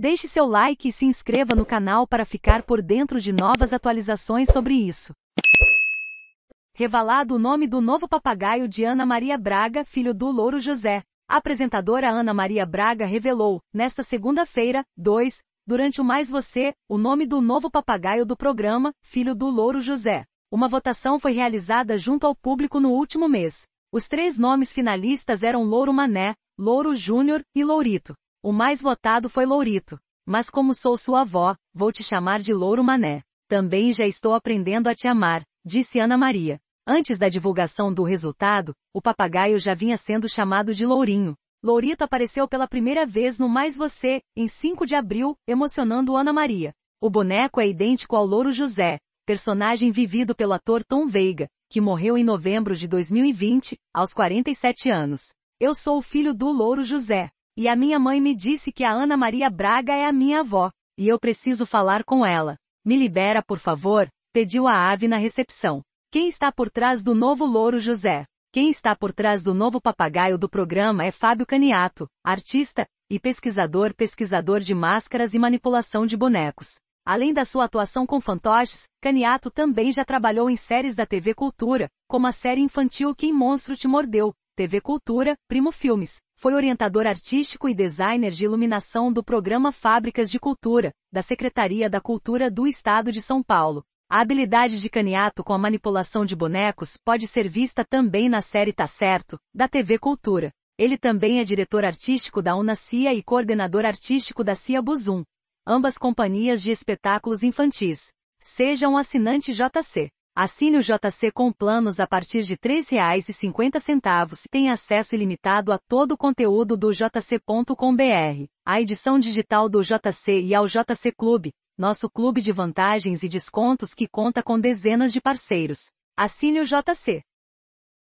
Deixe seu like e se inscreva no canal para ficar por dentro de novas atualizações sobre isso. Revelado o nome do novo papagaio de Ana Maria Braga, filho do Louro José. A apresentadora Ana Maria Braga revelou, nesta segunda-feira, 2, durante o Mais Você, o nome do novo papagaio do programa, filho do Louro José. Uma votação foi realizada junto ao público no último mês. Os três nomes finalistas eram Louro Mané, Louro Júnior e Lourito. O mais votado foi Lourito. Mas como sou sua avó, vou te chamar de Louro Mané. Também já estou aprendendo a te amar, disse Ana Maria. Antes da divulgação do resultado, o papagaio já vinha sendo chamado de Lourinho. Lourito apareceu pela primeira vez no Mais Você, em 5 de abril, emocionando Ana Maria. O boneco é idêntico ao Louro José, personagem vivido pelo ator Tom Veiga, que morreu em novembro de 2020, aos 47 anos. Eu sou o filho do Louro José. E a minha mãe me disse que a Ana Maria Braga é a minha avó, e eu preciso falar com ela. Me libera, por favor, pediu a ave na recepção. Quem está por trás do novo Louro José? Quem está por trás do novo papagaio do programa é Fábio Caniato, artista e pesquisador pesquisador de máscaras e manipulação de bonecos. Além da sua atuação com fantoches, Caniato também já trabalhou em séries da TV Cultura, como a série infantil Quem Monstro Te Mordeu, TV Cultura, Primo Filmes, foi orientador artístico e designer de iluminação do programa Fábricas de Cultura, da Secretaria da Cultura do Estado de São Paulo. A habilidade de Caniato com a manipulação de bonecos pode ser vista também na série Tá Certo, da TV Cultura. Ele também é diretor artístico da UNACIA e coordenador artístico da CIA Buzum, ambas companhias de espetáculos infantis. Seja um assinante JC. Assine o JC com planos a partir de R$ 3,50. e Tem acesso ilimitado a todo o conteúdo do jc.com.br, a edição digital do JC e ao JC Clube, nosso clube de vantagens e descontos que conta com dezenas de parceiros. Assine o JC.